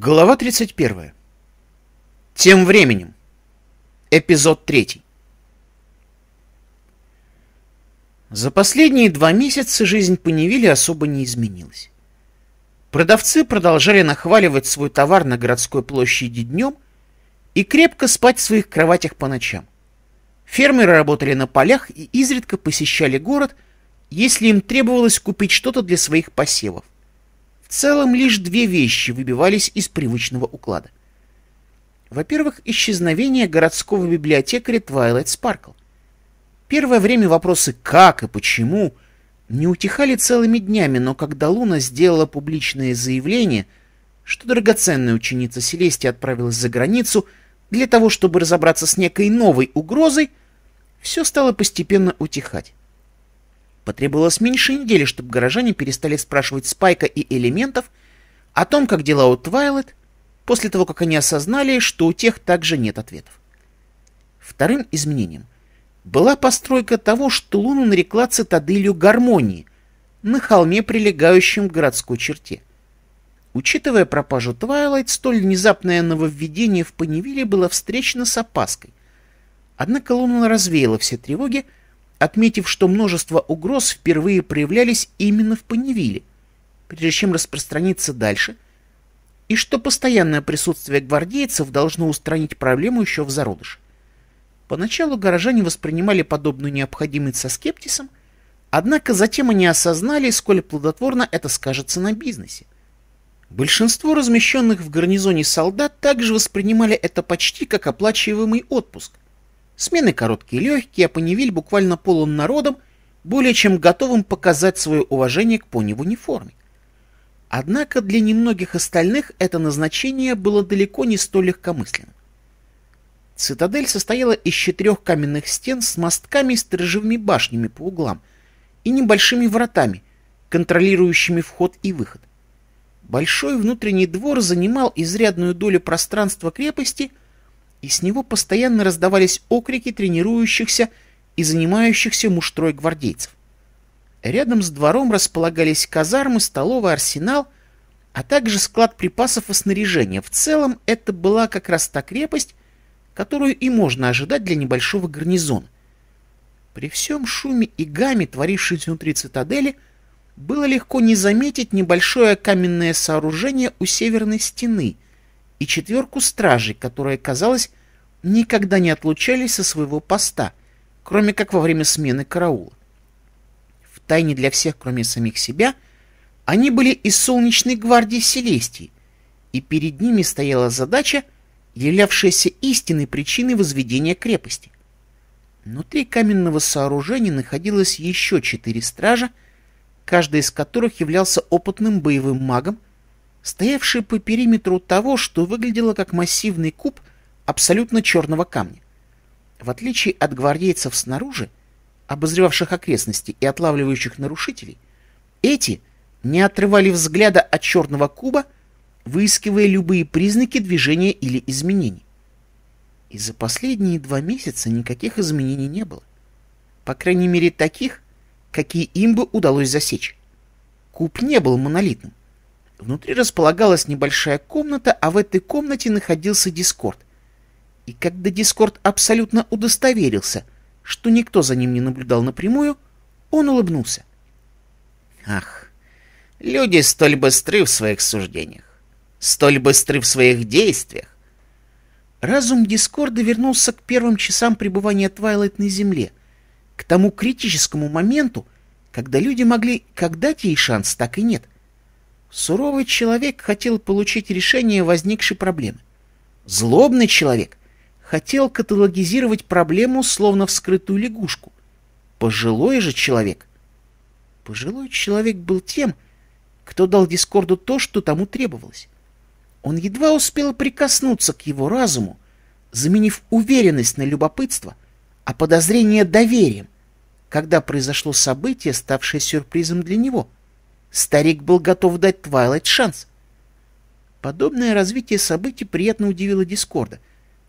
Глава 31. Тем временем. Эпизод 3. За последние два месяца жизнь по Паневиле особо не изменилась. Продавцы продолжали нахваливать свой товар на городской площади днем и крепко спать в своих кроватях по ночам. Фермеры работали на полях и изредка посещали город, если им требовалось купить что-то для своих посевов – в целом лишь две вещи выбивались из привычного уклада. Во-первых, исчезновение городского библиотекаря Twilight Sparkle. Первое время вопросы «как» и «почему» не утихали целыми днями, но когда Луна сделала публичное заявление, что драгоценная ученица Селестия отправилась за границу для того, чтобы разобраться с некой новой угрозой, все стало постепенно утихать. Потребовалось меньше недели, чтобы горожане перестали спрашивать Спайка и элементов о том, как дела у Твайлет, после того, как они осознали, что у тех также нет ответов. Вторым изменением была постройка того, что Луна нарекла цитаделью гармонии на холме, прилегающем к городской черте. Учитывая пропажу Твайлайт, столь внезапное нововведение в Паневиле было встречено с опаской. Однако Луна развеяла все тревоги, отметив, что множество угроз впервые проявлялись именно в Паневиле, прежде чем распространиться дальше, и что постоянное присутствие гвардейцев должно устранить проблему еще в зародыше. Поначалу горожане воспринимали подобную необходимость со скептисом, однако затем они осознали, сколь плодотворно это скажется на бизнесе. Большинство размещенных в гарнизоне солдат также воспринимали это почти как оплачиваемый отпуск – Смены короткие и легкие, а Панивиль буквально полон народом, более чем готовым показать свое уважение к пони в униформе. Однако для немногих остальных это назначение было далеко не столь легкомысленным. Цитадель состояла из четырех каменных стен с мостками и сторожевыми башнями по углам и небольшими вратами, контролирующими вход и выход. Большой внутренний двор занимал изрядную долю пространства крепости – и с него постоянно раздавались окрики тренирующихся и занимающихся муштрой гвардейцев. Рядом с двором располагались казармы, столовый арсенал, а также склад припасов и снаряжения. В целом это была как раз та крепость, которую и можно ожидать для небольшого гарнизона. При всем шуме и гаме, творившемся внутри цитадели, было легко не заметить небольшое каменное сооружение у северной стены — и четверку стражей, которые, казалось, никогда не отлучались со своего поста, кроме как во время смены караула. В тайне для всех, кроме самих себя, они были из солнечной гвардии Селестии, и перед ними стояла задача, являвшаяся истинной причиной возведения крепости. Внутри каменного сооружения находилось еще четыре стража, каждый из которых являлся опытным боевым магом, стоявший по периметру того, что выглядело как массивный куб абсолютно черного камня. В отличие от гвардейцев снаружи, обозревавших окрестности и отлавливающих нарушителей, эти не отрывали взгляда от черного куба, выискивая любые признаки движения или изменений. И за последние два месяца никаких изменений не было. По крайней мере, таких, какие им бы удалось засечь. Куб не был монолитным. Внутри располагалась небольшая комната, а в этой комнате находился Дискорд. И когда Дискорд абсолютно удостоверился, что никто за ним не наблюдал напрямую, он улыбнулся. Ах, люди столь быстры в своих суждениях, столь быстры в своих действиях. Разум Дискорда вернулся к первым часам пребывания Твайлайт на Земле, к тому критическому моменту, когда люди могли как дать ей шанс, так и нет — Суровый человек хотел получить решение возникшей проблемы. Злобный человек хотел каталогизировать проблему, словно вскрытую лягушку. Пожилой же человек... Пожилой человек был тем, кто дал Дискорду то, что тому требовалось. Он едва успел прикоснуться к его разуму, заменив уверенность на любопытство, а подозрение доверием, когда произошло событие, ставшее сюрпризом для него — Старик был готов дать Твайлайт шанс. Подобное развитие событий приятно удивило Дискорда,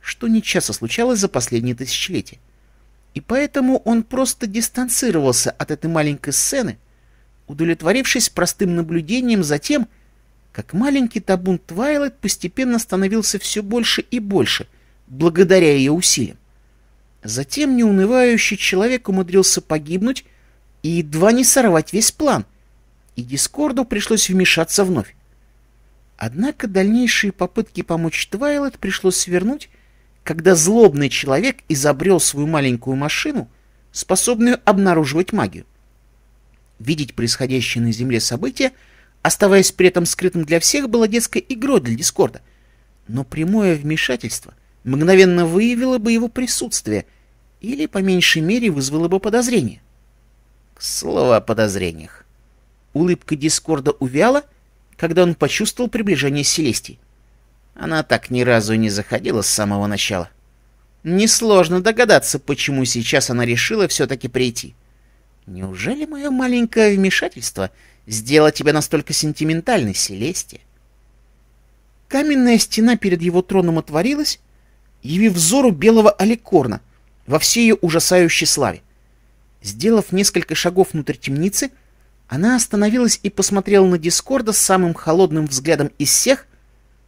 что не часто случалось за последние тысячелетия. И поэтому он просто дистанцировался от этой маленькой сцены, удовлетворившись простым наблюдением за тем, как маленький табун Твайлайт постепенно становился все больше и больше, благодаря ее усилиям. Затем неунывающий человек умудрился погибнуть и едва не сорвать весь план — и Дискорду пришлось вмешаться вновь. Однако дальнейшие попытки помочь Твайлет пришлось свернуть, когда злобный человек изобрел свою маленькую машину, способную обнаруживать магию. Видеть происходящее на Земле события, оставаясь при этом скрытым для всех, было детской игрой для Дискорда. Но прямое вмешательство мгновенно выявило бы его присутствие или, по меньшей мере, вызвало бы подозрение. К слову о подозрениях. Улыбка Дискорда увяла, когда он почувствовал приближение Селестии. Она так ни разу и не заходила с самого начала. Несложно догадаться, почему сейчас она решила все-таки прийти. Неужели мое маленькое вмешательство сделало тебя настолько сентиментальной, Селестия? Каменная стена перед его троном отворилась, явив взору белого аликорна во всей ее ужасающей славе. Сделав несколько шагов внутрь темницы, она остановилась и посмотрела на Дискорда с самым холодным взглядом из всех,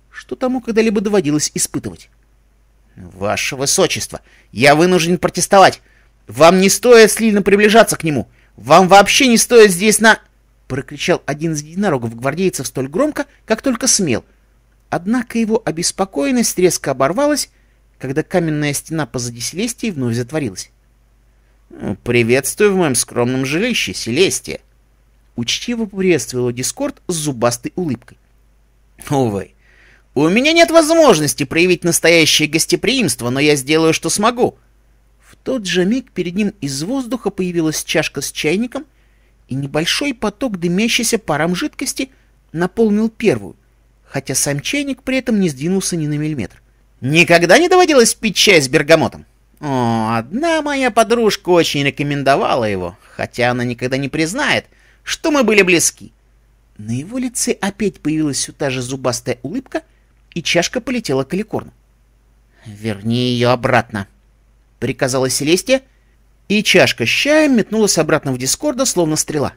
что тому когда-либо доводилось испытывать. «Ваше Высочество, я вынужден протестовать. Вам не стоит слильно приближаться к нему. Вам вообще не стоит здесь на...» Прокричал один из единорогов гвардейцев столь громко, как только смел. Однако его обеспокоенность резко оборвалась, когда каменная стена позади Селестии вновь затворилась. «Приветствую в моем скромном жилище, Селестия!» Учтиво приветствовала Дискорд с зубастой улыбкой. «Увы, у меня нет возможности проявить настоящее гостеприимство, но я сделаю, что смогу». В тот же миг перед ним из воздуха появилась чашка с чайником, и небольшой поток дымящейся паром жидкости наполнил первую, хотя сам чайник при этом не сдвинулся ни на миллиметр. «Никогда не доводилось пить чай с бергамотом?» «О, одна моя подружка очень рекомендовала его, хотя она никогда не признает — что мы были близки. На его лице опять появилась все та же зубастая улыбка, и чашка полетела к Аликорну. «Верни ее обратно», — приказала Селестия, и чашка с чаем метнулась обратно в Дискорда, словно стрела.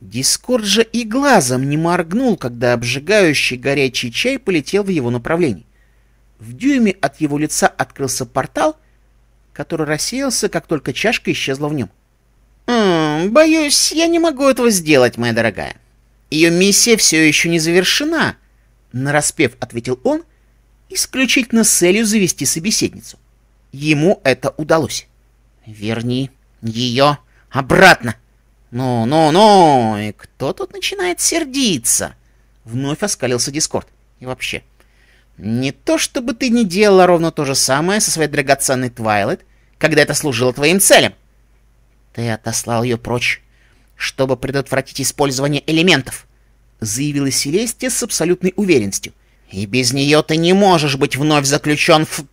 Дискорд же и глазом не моргнул, когда обжигающий горячий чай полетел в его направлении. В дюйме от его лица открылся портал, который рассеялся, как только чашка исчезла в нем. «М «Боюсь, я не могу этого сделать, моя дорогая. Ее миссия все еще не завершена», — нараспев ответил он, исключительно с целью завести собеседницу. Ему это удалось. «Верни ее обратно!» «Ну-ну-ну, и кто тут начинает сердиться?» Вновь оскалился Дискорд. «И вообще, не то чтобы ты не делала ровно то же самое со своей драгоценной Твайлайт, когда это служило твоим целям. «Ты отослал ее прочь, чтобы предотвратить использование элементов», — заявила Селестия с абсолютной уверенностью. «И без нее ты не можешь быть вновь заключен в...»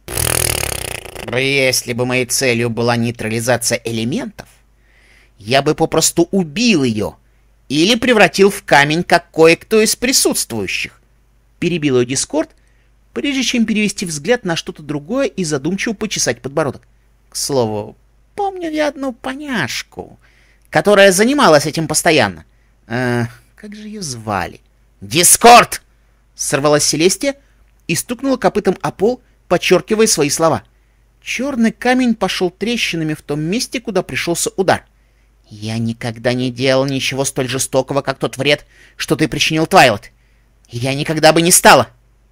«Если бы моей целью была нейтрализация элементов, я бы попросту убил ее или превратил в камень, как кое-кто из присутствующих», — перебил ее Дискорд, прежде чем перевести взгляд на что-то другое и задумчиво почесать подбородок. К слову, Помню я одну поняшку, которая занималась этим постоянно. Э, как же ее звали? Дискорд! Сорвалась Селестия и стукнула копытом о пол, подчеркивая свои слова. Черный камень пошел трещинами в том месте, куда пришелся удар. «Я никогда не делал ничего столь жестокого, как тот вред, что ты причинил Твайлот. Я никогда бы не стала!»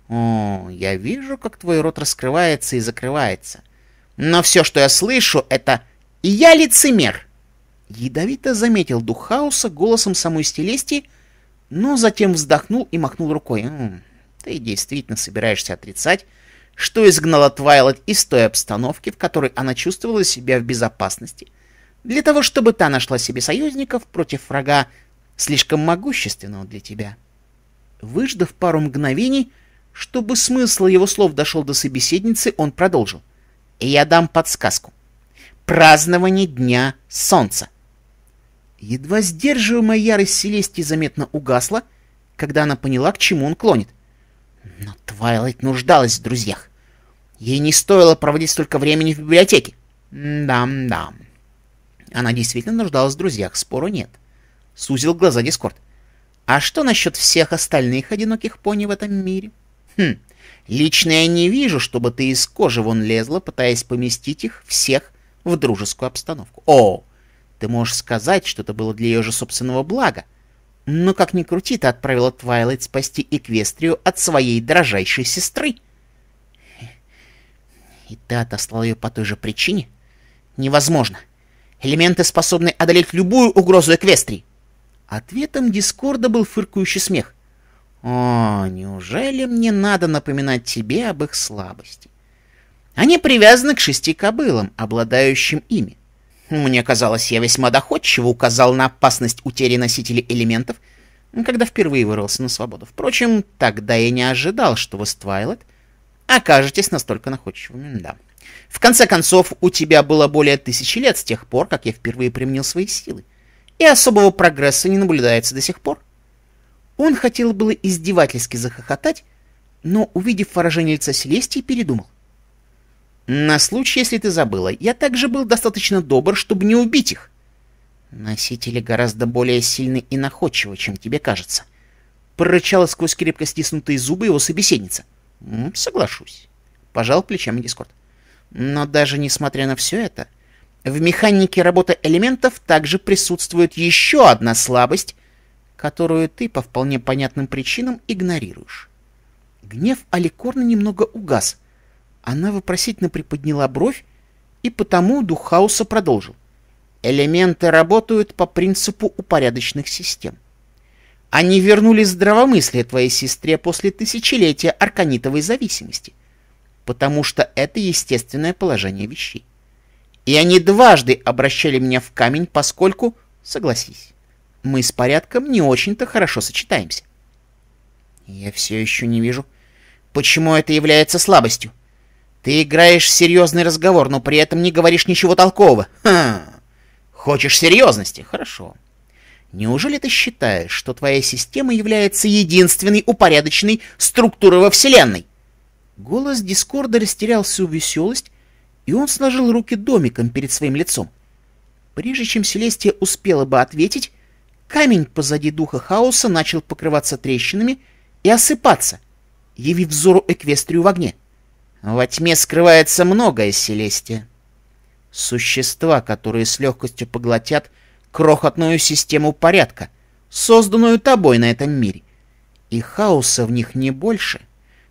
«О, я вижу, как твой рот раскрывается и закрывается. Но все, что я слышу, это и «Я лицемер!» Ядовито заметил дух хаоса голосом самой Стелести, но затем вздохнул и махнул рукой. «М -м, «Ты действительно собираешься отрицать, что изгнала Твайлайт из той обстановки, в которой она чувствовала себя в безопасности, для того, чтобы та нашла себе союзников против врага, слишком могущественного для тебя?» Выждав пару мгновений, чтобы смысл его слов дошел до собеседницы, он продолжил. «Я дам подсказку празднование Дня Солнца. Едва сдерживаемая ярость Селестии заметно угасла, когда она поняла, к чему он клонит. Но Твайлайт нуждалась в друзьях. Ей не стоило проводить столько времени в библиотеке. Да-да. Она действительно нуждалась в друзьях, спору нет. Сузил глаза Дискорд. А что насчет всех остальных одиноких пони в этом мире? Хм, лично я не вижу, чтобы ты из кожи вон лезла, пытаясь поместить их всех в дружескую обстановку. О, ты можешь сказать, что это было для ее же собственного блага. Но как ни крути, ты отправила Твайлайт спасти Эквестрию от своей дрожайшей сестры. И ты отослал ее по той же причине? Невозможно. Элементы способны одолеть любую угрозу Эквестрии. Ответом Дискорда был фыркающий смех. О, неужели мне надо напоминать тебе об их слабости? Они привязаны к шести кобылам, обладающим ими. Мне казалось, я весьма доходчиво указал на опасность утери носителей элементов, когда впервые вырвался на свободу. Впрочем, тогда я не ожидал, что вы с Твайлет окажетесь настолько находчивыми, да. В конце концов, у тебя было более тысячи лет с тех пор, как я впервые применил свои силы, и особого прогресса не наблюдается до сих пор. Он хотел было издевательски захохотать, но, увидев выражение лица Селестии, передумал. На случай, если ты забыла, я также был достаточно добр, чтобы не убить их. Носители гораздо более сильны и находчивы, чем тебе кажется. Прорычала сквозь крепко стиснутые зубы его собеседница. Соглашусь. Пожал плечами Дискорд. Но даже несмотря на все это, в механике работы элементов также присутствует еще одна слабость, которую ты по вполне понятным причинам игнорируешь. Гнев Аликорна немного угас — она вопросительно приподняла бровь, и потому дух хаоса продолжил. Элементы работают по принципу упорядоченных систем. Они вернули здравомыслие твоей сестре после тысячелетия арканитовой зависимости, потому что это естественное положение вещей. И они дважды обращали меня в камень, поскольку, согласись, мы с порядком не очень-то хорошо сочетаемся. Я все еще не вижу, почему это является слабостью, ты играешь серьезный разговор, но при этом не говоришь ничего толкового. Ха! Хм. Хочешь серьезности? Хорошо. Неужели ты считаешь, что твоя система является единственной упорядоченной структурой во Вселенной? Голос Дискорда растерял всю веселость, и он сложил руки домиком перед своим лицом. Прежде чем Селестия успела бы ответить, камень позади духа хаоса начал покрываться трещинами и осыпаться, явив взору Эквестрию в огне. Во тьме скрывается многое, Селестия. Существа, которые с легкостью поглотят крохотную систему порядка, созданную тобой на этом мире. И хаоса в них не больше,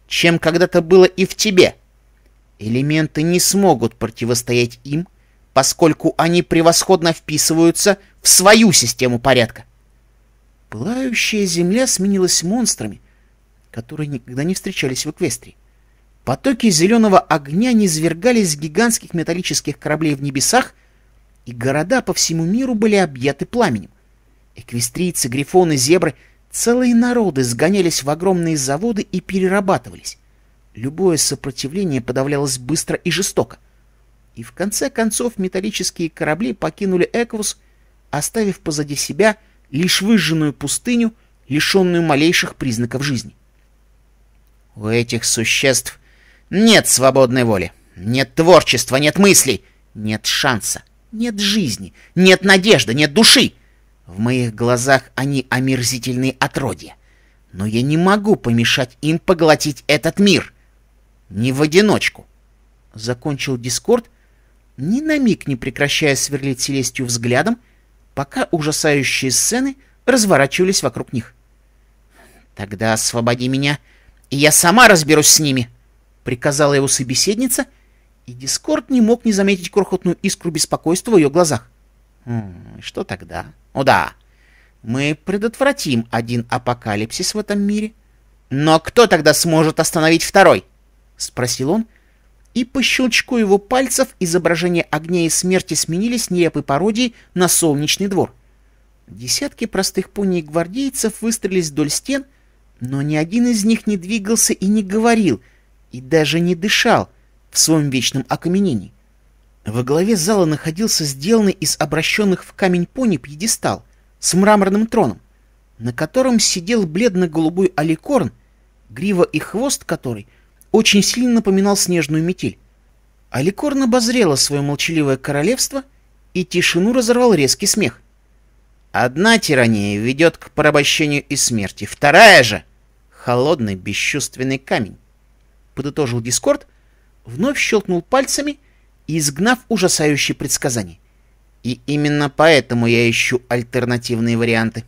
чем когда-то было и в тебе. Элементы не смогут противостоять им, поскольку они превосходно вписываются в свою систему порядка. Пылающая земля сменилась монстрами, которые никогда не встречались в Эквестрии. Потоки зеленого огня низвергались с гигантских металлических кораблей в небесах, и города по всему миру были объяты пламенем. Эквестрийцы, грифоны, зебры — целые народы сгонялись в огромные заводы и перерабатывались. Любое сопротивление подавлялось быстро и жестоко. И в конце концов металлические корабли покинули Эквус, оставив позади себя лишь выжженную пустыню, лишенную малейших признаков жизни. У этих существ нет свободной воли, нет творчества, нет мыслей, нет шанса, нет жизни, нет надежды, нет души. В моих глазах они омерзительные отродья. Но я не могу помешать им поглотить этот мир. Не в одиночку. Закончил Дискорд, ни на миг не прекращая сверлить Селестию взглядом, пока ужасающие сцены разворачивались вокруг них. «Тогда освободи меня, и я сама разберусь с ними!» приказала его собеседница, и Дискорд не мог не заметить крохотную искру беспокойства в ее глазах. «Хм, что тогда? О да, мы предотвратим один апокалипсис в этом мире. Но кто тогда сможет остановить второй? Спросил он, и по щелчку его пальцев изображения огня и смерти сменились нелепой пародией на солнечный двор. Десятки простых пони гвардейцев выстрелились вдоль стен, но ни один из них не двигался и не говорил — и даже не дышал в своем вечном окаменении. Во главе зала находился сделанный из обращенных в камень пони пьедестал с мраморным троном, на котором сидел бледно-голубой аликорн, грива и хвост которой очень сильно напоминал снежную метель. Аликорн обозрела свое молчаливое королевство, и тишину разорвал резкий смех. Одна тирания ведет к порабощению и смерти, вторая же — холодный бесчувственный камень подытожил Дискорд, вновь щелкнул пальцами, изгнав ужасающие предсказания. И именно поэтому я ищу альтернативные варианты.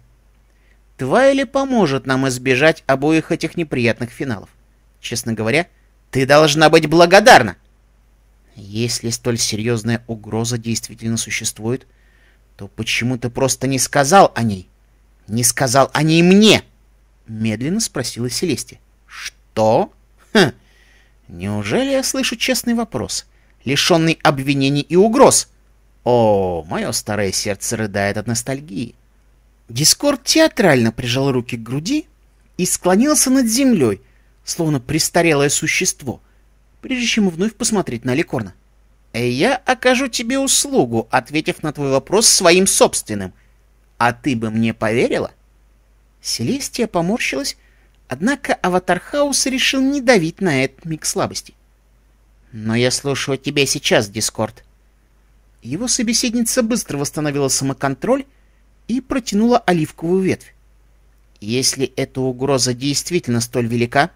Твайли поможет нам избежать обоих этих неприятных финалов. Честно говоря, ты должна быть благодарна. Если столь серьезная угроза действительно существует, то почему ты просто не сказал о ней? Не сказал о ней мне? Медленно спросила Селестия. Что? Хм, Неужели я слышу честный вопрос, лишенный обвинений и угроз? О, мое старое сердце рыдает от ностальгии. Дискорд театрально прижал руки к груди и склонился над землей, словно престарелое существо, прежде чем вновь посмотреть на Ликорна. «Я окажу тебе услугу, ответив на твой вопрос своим собственным. А ты бы мне поверила?» Селестия поморщилась Однако Аватар Хаус решил не давить на этот миг слабости. «Но я слушаю тебя сейчас, Дискорд». Его собеседница быстро восстановила самоконтроль и протянула оливковую ветвь. «Если эта угроза действительно столь велика,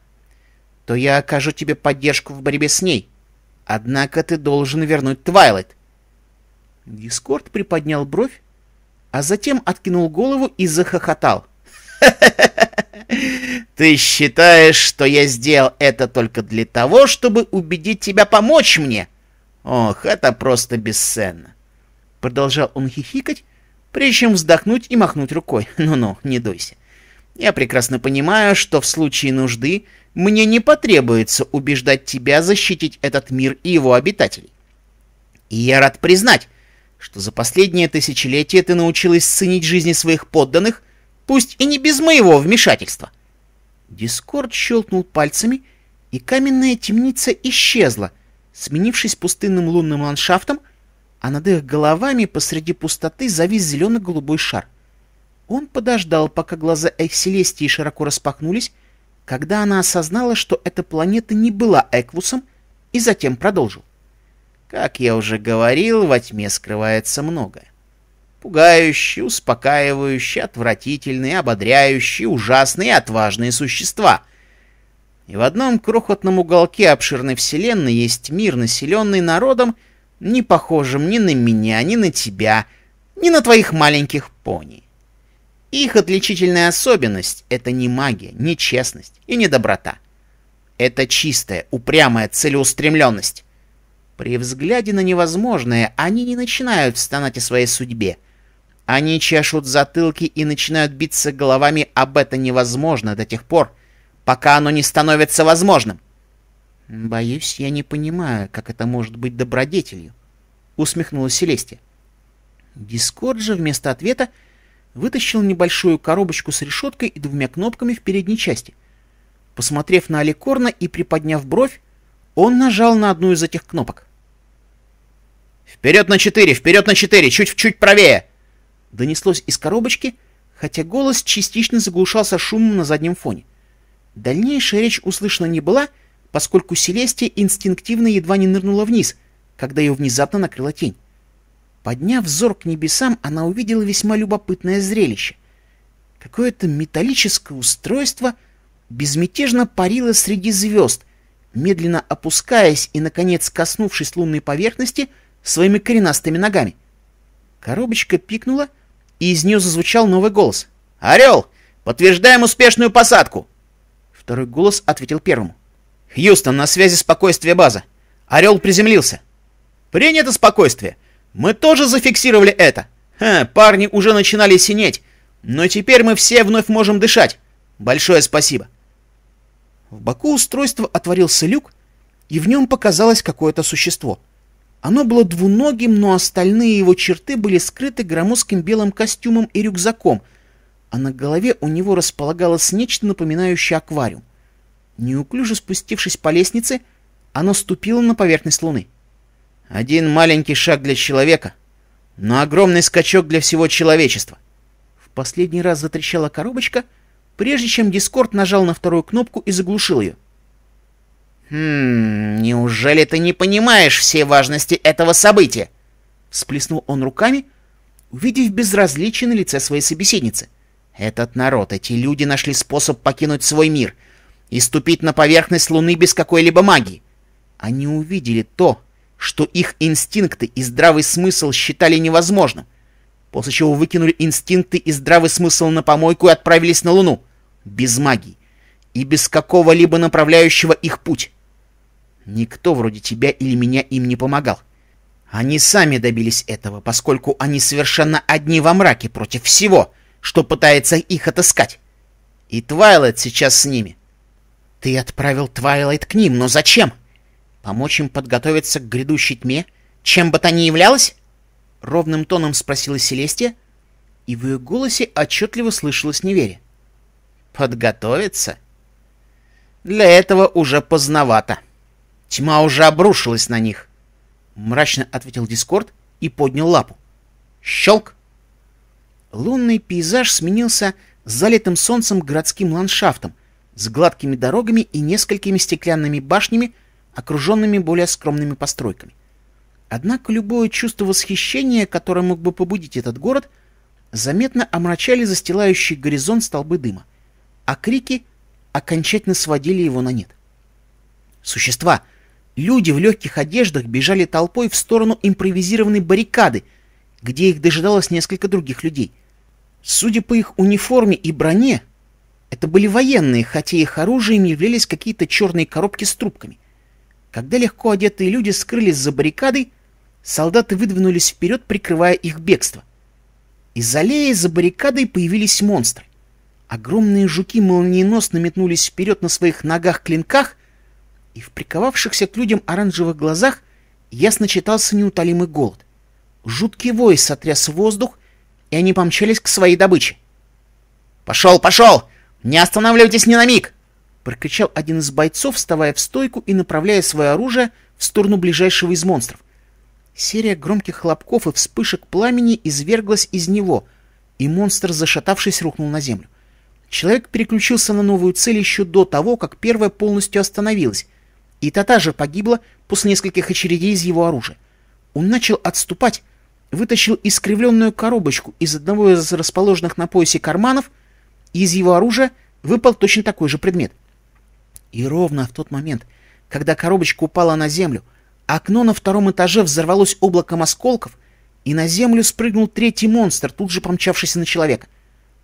то я окажу тебе поддержку в борьбе с ней. Однако ты должен вернуть Твайлайт». Дискорд приподнял бровь, а затем откинул голову и захохотал. «Ха-ха-ха!» Ты считаешь, что я сделал это только для того, чтобы убедить тебя помочь мне? Ох, это просто бесценно. Продолжал он хихикать, прежде чем вздохнуть и махнуть рукой. Ну-ну, не дуйся. Я прекрасно понимаю, что в случае нужды мне не потребуется убеждать тебя защитить этот мир и его обитателей. И я рад признать, что за последнее тысячелетие ты научилась ценить жизни своих подданных пусть и не без моего вмешательства. Дискорд щелкнул пальцами, и каменная темница исчезла, сменившись пустынным лунным ландшафтом, а над их головами посреди пустоты завис зелено-голубой шар. Он подождал, пока глаза Экселестии широко распахнулись, когда она осознала, что эта планета не была Эквусом, и затем продолжил. «Как я уже говорил, во тьме скрывается многое. Пугающие, успокаивающие, отвратительные, ободряющие, ужасные, отважные существа. И в одном крохотном уголке обширной вселенной есть мир, населенный народом, не похожим ни на меня, ни на тебя, ни на твоих маленьких пони. Их отличительная особенность — это не магия, не честность и не доброта. Это чистая, упрямая целеустремленность. При взгляде на невозможное они не начинают встанать о своей судьбе — они чешут затылки и начинают биться головами об это невозможно до тех пор, пока оно не становится возможным. Боюсь, я не понимаю, как это может быть добродетелью, усмехнулась Селестия. Дискорд же вместо ответа вытащил небольшую коробочку с решеткой и двумя кнопками в передней части. Посмотрев на Аликорна и приподняв бровь, он нажал на одну из этих кнопок. «Вперед на четыре! Вперед на четыре! Чуть-чуть правее!» донеслось из коробочки, хотя голос частично заглушался шумом на заднем фоне. Дальнейшая речь услышана не была, поскольку Селестия инстинктивно едва не нырнула вниз, когда ее внезапно накрыла тень. Подняв взор к небесам, она увидела весьма любопытное зрелище. Какое-то металлическое устройство безмятежно парило среди звезд, медленно опускаясь и, наконец, коснувшись лунной поверхности своими коренастыми ногами. Коробочка пикнула — и из нее зазвучал новый голос. «Орел! Подтверждаем успешную посадку!» Второй голос ответил первому. «Хьюстон, на связи спокойствие база. Орел приземлился». «Принято спокойствие. Мы тоже зафиксировали это. Ха, парни уже начинали синеть, но теперь мы все вновь можем дышать. Большое спасибо». В боку устройства отворился люк, и в нем показалось какое-то существо — оно было двуногим, но остальные его черты были скрыты громоздким белым костюмом и рюкзаком, а на голове у него располагалось нечто напоминающее аквариум. Неуклюже спустившись по лестнице, оно ступило на поверхность Луны. Один маленький шаг для человека, но огромный скачок для всего человечества. В последний раз затрещала коробочка, прежде чем Дискорд нажал на вторую кнопку и заглушил ее. «Хм, неужели ты не понимаешь всей важности этого события?» Всплеснул он руками, увидев безразличие на лице своей собеседницы. «Этот народ, эти люди нашли способ покинуть свой мир и ступить на поверхность Луны без какой-либо магии. Они увидели то, что их инстинкты и здравый смысл считали невозможным, после чего выкинули инстинкты и здравый смысл на помойку и отправились на Луну, без магии и без какого-либо направляющего их путь». Никто вроде тебя или меня им не помогал. Они сами добились этого, поскольку они совершенно одни во мраке против всего, что пытается их отыскать. И Твайлайт сейчас с ними. Ты отправил Твайлайт к ним, но зачем? Помочь им подготовиться к грядущей тьме, чем бы то ни являлось? Ровным тоном спросила Селестия, и в ее голосе отчетливо слышалось неверие. «Подготовиться? Для этого уже поздновато». Тьма уже обрушилась на них. Мрачно ответил Дискорд и поднял лапу. Щелк! Лунный пейзаж сменился залитым солнцем городским ландшафтом с гладкими дорогами и несколькими стеклянными башнями, окруженными более скромными постройками. Однако любое чувство восхищения, которое мог бы побудить этот город, заметно омрачали застилающий горизонт столбы дыма, а крики окончательно сводили его на нет. Существа, Люди в легких одеждах бежали толпой в сторону импровизированной баррикады, где их дожидалось несколько других людей. Судя по их униформе и броне, это были военные, хотя их оружием являлись какие-то черные коробки с трубками. Когда легко одетые люди скрылись за баррикадой, солдаты выдвинулись вперед, прикрывая их бегство. Из аллеи за баррикадой появились монстры. Огромные жуки молниеносно метнулись вперед на своих ногах-клинках и в приковавшихся к людям оранжевых глазах ясно читался неутолимый голод. Жуткий вой сотряс воздух, и они помчались к своей добыче. «Пошел, пошел! Не останавливайтесь ни на миг!» — прокричал один из бойцов, вставая в стойку и направляя свое оружие в сторону ближайшего из монстров. Серия громких хлопков и вспышек пламени изверглась из него, и монстр, зашатавшись, рухнул на землю. Человек переключился на новую цель еще до того, как первая полностью остановилась — и Тата же погибла после нескольких очередей из его оружия. Он начал отступать, вытащил искривленную коробочку из одного из расположенных на поясе карманов, и из его оружия выпал точно такой же предмет. И ровно в тот момент, когда коробочка упала на землю, окно на втором этаже взорвалось облаком осколков, и на землю спрыгнул третий монстр, тут же помчавшийся на человека.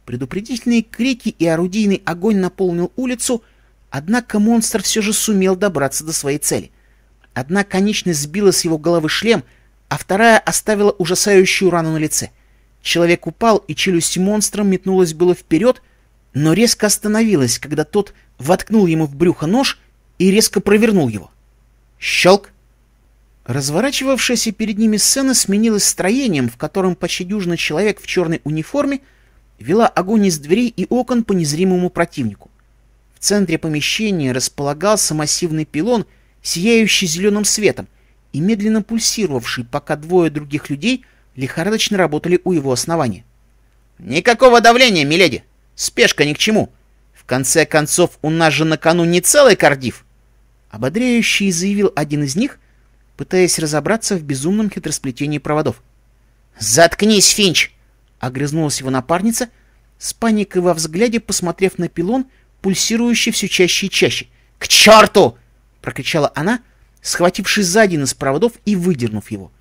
Предупредительные крики и орудийный огонь наполнил улицу — Однако монстр все же сумел добраться до своей цели. Одна конечность сбила с его головы шлем, а вторая оставила ужасающую рану на лице. Человек упал, и челюсть монстра метнулась было вперед, но резко остановилась, когда тот воткнул ему в брюхо нож и резко провернул его. Щелк! Разворачивавшаяся перед ними сцена сменилась строением, в котором почти дюжина человек в черной униформе вела огонь из дверей и окон по незримому противнику центре помещения располагался массивный пилон, сияющий зеленым светом и медленно пульсировавший, пока двое других людей лихорадочно работали у его основания. «Никакого давления, миледи! Спешка ни к чему! В конце концов, у нас же на кону не целый кардив!» Ободряющий заявил один из них, пытаясь разобраться в безумном хитросплетении проводов. «Заткнись, Финч!» — огрызнулась его напарница, с паникой во взгляде посмотрев на пилон, пульсирующий все чаще и чаще. «К черту!» — прокричала она, схватившись за один из проводов и выдернув его.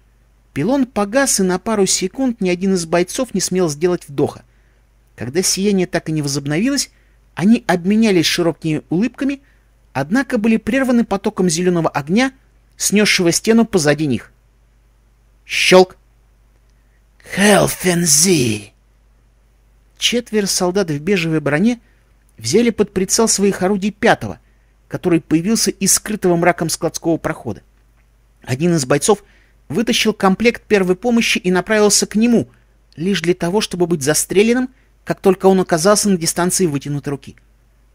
Пилон погас, и на пару секунд ни один из бойцов не смел сделать вдоха. Когда сияние так и не возобновилось, они обменялись широкими улыбками, однако были прерваны потоком зеленого огня, снесшего стену позади них. Щелк! «Хелфензи!» Четверо солдат в бежевой броне — взяли под прицел своих орудий пятого, который появился из скрытого мраком складского прохода. Один из бойцов вытащил комплект первой помощи и направился к нему, лишь для того, чтобы быть застреленным, как только он оказался на дистанции вытянутой руки.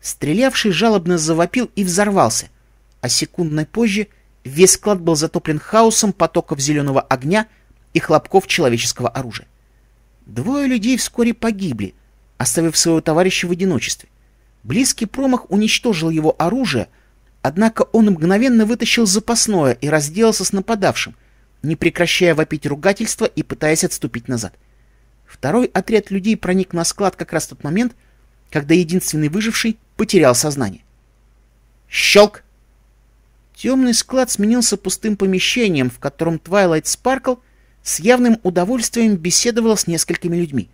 Стрелявший жалобно завопил и взорвался, а секундной позже весь склад был затоплен хаосом потоков зеленого огня и хлопков человеческого оружия. Двое людей вскоре погибли, оставив своего товарища в одиночестве. Близкий промах уничтожил его оружие, однако он мгновенно вытащил запасное и разделался с нападавшим, не прекращая вопить ругательства и пытаясь отступить назад. Второй отряд людей проник на склад как раз в тот момент, когда единственный выживший потерял сознание. Щелк! Темный склад сменился пустым помещением, в котором Твайлайт Спаркл с явным удовольствием беседовала с несколькими людьми.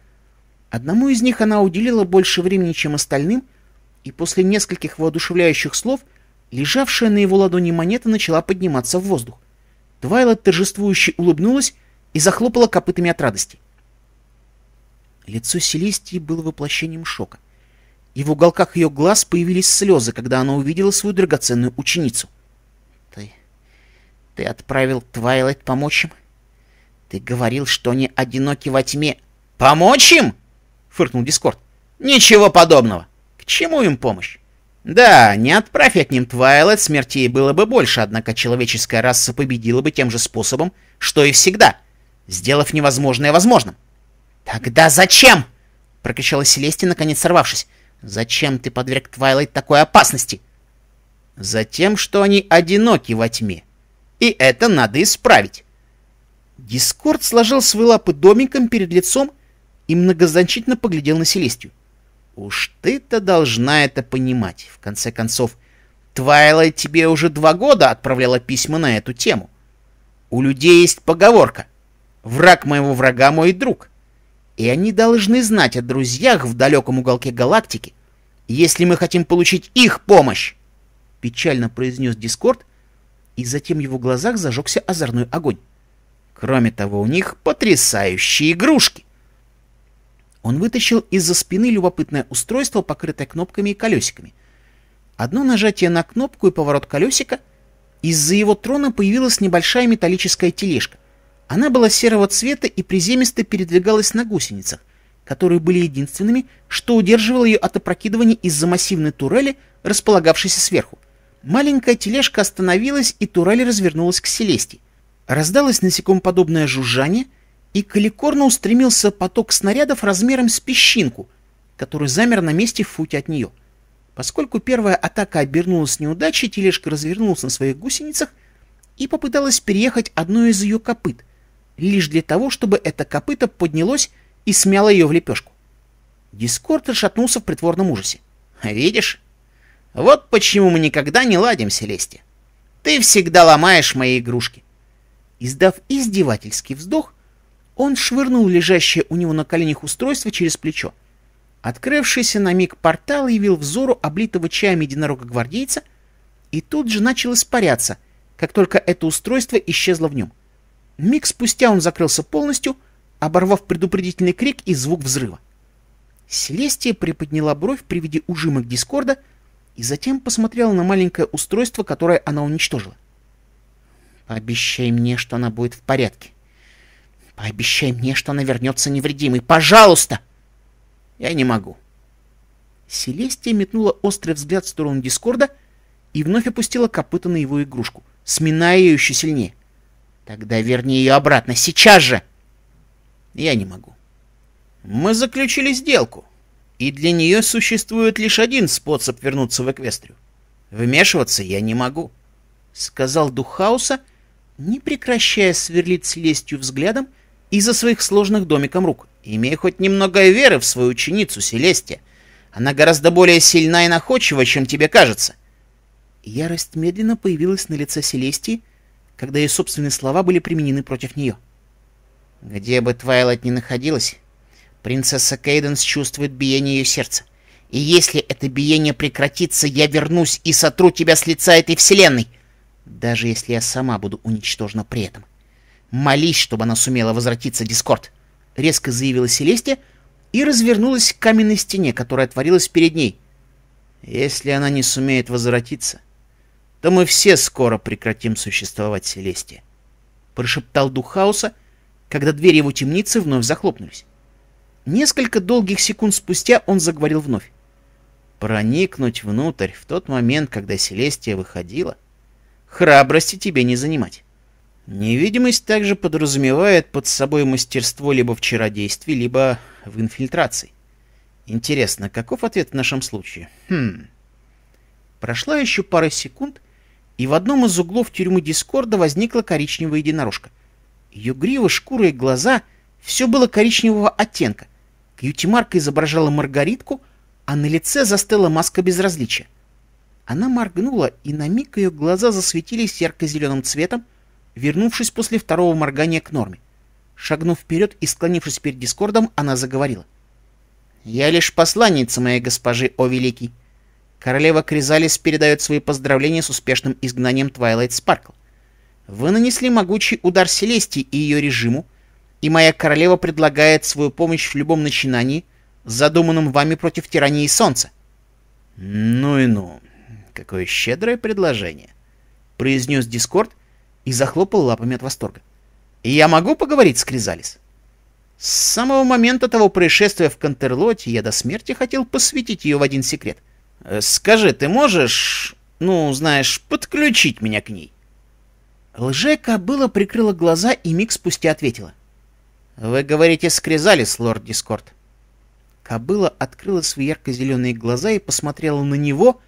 Одному из них она уделила больше времени, чем остальным — и после нескольких воодушевляющих слов лежавшая на его ладони монета начала подниматься в воздух. Твайлет торжествующе улыбнулась и захлопала копытами от радости. Лицо Селестии было воплощением шока. И в уголках ее глаз появились слезы, когда она увидела свою драгоценную ученицу. «Ты... ты отправил Твайлет помочь им? Ты говорил, что они одиноки во тьме...» «Помочь им?» — фыркнул Дискорд. «Ничего подобного!» чему им помощь? Да, не отправь от ним Твайлет смерти, было бы больше, однако человеческая раса победила бы тем же способом, что и всегда, сделав невозможное возможным. «Тогда зачем?» — прокричала Селестия, наконец сорвавшись. «Зачем ты подверг Твайлайт такой опасности?» «Затем, что они одиноки во тьме. И это надо исправить». Дискорд сложил свои лапы домиком перед лицом и многозначительно поглядел на Селестию. Уж ты-то должна это понимать. В конце концов, Твайлайт тебе уже два года отправляла письма на эту тему. У людей есть поговорка «Враг моего врага мой друг». И они должны знать о друзьях в далеком уголке галактики, если мы хотим получить их помощь. Печально произнес Дискорд, и затем в его глазах зажегся озорной огонь. Кроме того, у них потрясающие игрушки. Он вытащил из-за спины любопытное устройство, покрытое кнопками и колесиками. Одно нажатие на кнопку и поворот колесика, из-за его трона появилась небольшая металлическая тележка. Она была серого цвета и приземисто передвигалась на гусеницах, которые были единственными, что удерживало ее от опрокидывания из-за массивной турели, располагавшейся сверху. Маленькая тележка остановилась, и турель развернулась к Селестии. Раздалось насекомоподобное жужжание, и к Каликорну устремился поток снарядов размером с песчинку, который замер на месте в футе от нее. Поскольку первая атака обернулась неудачей, тележка развернулась на своих гусеницах и попыталась переехать одно из ее копыт, лишь для того, чтобы это копыто поднялось и смяло ее в лепешку. Дискорд отшатнулся в притворном ужасе. «Видишь? Вот почему мы никогда не ладим, Селестия. Ты всегда ломаешь мои игрушки». Издав издевательский вздох, он швырнул лежащее у него на коленях устройство через плечо. Открывшийся на миг портал явил взору облитого чаем единорога-гвардейца и тут же начал испаряться, как только это устройство исчезло в нем. Миг спустя он закрылся полностью, оборвав предупредительный крик и звук взрыва. Селестия приподняла бровь при виде ужимок Дискорда и затем посмотрела на маленькое устройство, которое она уничтожила. «Обещай мне, что она будет в порядке», Пообещай мне, что она вернется невредимой. Пожалуйста!» «Я не могу». Селестия метнула острый взгляд в сторону Дискорда и вновь опустила копыта на его игрушку, сминая ее еще сильнее. «Тогда верни ее обратно, сейчас же!» «Я не могу». «Мы заключили сделку, и для нее существует лишь один способ вернуться в Эквестрию. Вмешиваться я не могу», — сказал Духауса, не прекращая сверлить Селестию взглядом из-за своих сложных домиком рук. Имея хоть немного веры в свою ученицу Селесте, она гораздо более сильна и находчива, чем тебе кажется. Ярость медленно появилась на лице Селестии, когда ее собственные слова были применены против нее. Где бы Твайлайт ни находилась, принцесса Кейденс чувствует биение ее сердца. И если это биение прекратится, я вернусь и сотру тебя с лица этой вселенной, даже если я сама буду уничтожена при этом. — Молись, чтобы она сумела возвратиться, Дискорд!» — резко заявила Селестия и развернулась к каменной стене, которая творилась перед ней. «Если она не сумеет возвратиться, то мы все скоро прекратим существовать, Селестия!» — прошептал дух хаоса, когда двери его темницы вновь захлопнулись. Несколько долгих секунд спустя он заговорил вновь. Проникнуть внутрь в тот момент, когда Селестия выходила, храбрости тебе не занимать. Невидимость также подразумевает под собой мастерство либо в чародействии, либо в инфильтрации. Интересно, каков ответ в нашем случае? Хм. Прошла еще пара секунд, и в одном из углов тюрьмы Дискорда возникла коричневая единорожка. Ее грива, шкура и глаза — все было коричневого оттенка. Кьюти-марка изображала маргаритку, а на лице застыла маска безразличия. Она моргнула, и на миг ее глаза засветились ярко-зеленым цветом, вернувшись после второго моргания к норме. Шагнув вперед и склонившись перед Дискордом, она заговорила. «Я лишь посланница моей госпожи, о великий. Королева Кризалис передает свои поздравления с успешным изгнанием Твайлайт Спаркл. Вы нанесли могучий удар Селестии и ее режиму, и моя королева предлагает свою помощь в любом начинании, задуманном вами против тирании Солнца. — Ну и ну, какое щедрое предложение, — произнес Дискорд, и захлопал лапами от восторга. «Я могу поговорить с Кризалис?» С самого момента того происшествия в Контерлоте я до смерти хотел посвятить ее в один секрет. Э, «Скажи, ты можешь, ну, знаешь, подключить меня к ней?» Лжека было прикрыла глаза и миг спустя ответила. «Вы говорите с Кризалис, лорд Дискорд». Кобыла открыла свои ярко-зеленые глаза и посмотрела на него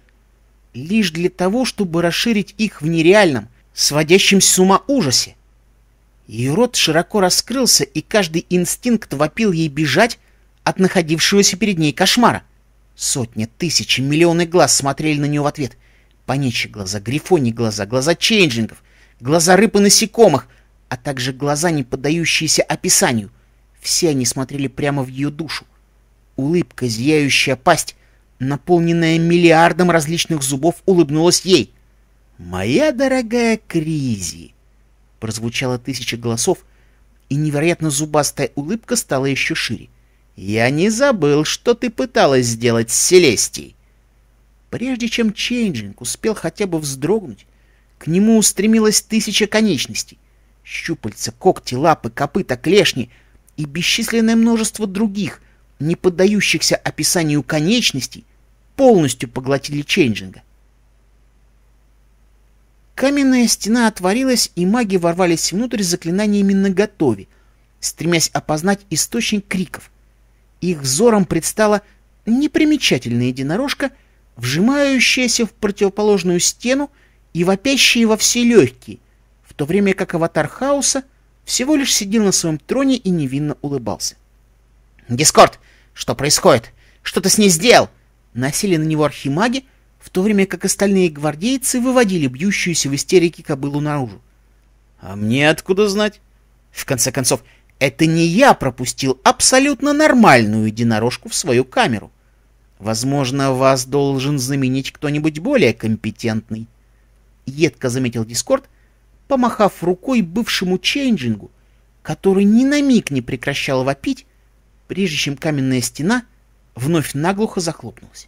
лишь для того, чтобы расширить их в нереальном, сводящем с ума ужасе. Ее рот широко раскрылся, и каждый инстинкт вопил ей бежать от находившегося перед ней кошмара. Сотни, тысячи, миллионы глаз смотрели на нее в ответ. Поничьи глаза, грифони глаза, глаза чейнджингов, глаза рыб и насекомых, а также глаза, не поддающиеся описанию. Все они смотрели прямо в ее душу. Улыбка, зияющая пасть, наполненная миллиардом различных зубов, улыбнулась ей — «Моя дорогая Кризи!» Прозвучало тысяча голосов, и невероятно зубастая улыбка стала еще шире. «Я не забыл, что ты пыталась сделать с Селестией!» Прежде чем Чейнджинг успел хотя бы вздрогнуть, к нему устремилась тысяча конечностей. Щупальца, когти, лапы, копыта, клешни и бесчисленное множество других, не поддающихся описанию конечностей, полностью поглотили Чейнджинга. Каменная стена отворилась, и маги ворвались внутрь с заклинаниями наготове, стремясь опознать источник криков. Их взором предстала непримечательная единорожка, вжимающаяся в противоположную стену и вопящие во все легкие, в то время как аватар хаоса всего лишь сидел на своем троне и невинно улыбался. «Дискорд! Что происходит? Что ты с ней сделал?» Насели на него архимаги, в то время как остальные гвардейцы выводили бьющуюся в истерике кобылу наружу. «А мне откуда знать?» «В конце концов, это не я пропустил абсолютно нормальную единорожку в свою камеру. Возможно, вас должен заменить кто-нибудь более компетентный». Едко заметил Дискорд, помахав рукой бывшему чейнджингу, который ни на миг не прекращал вопить, прежде чем каменная стена вновь наглухо захлопнулась.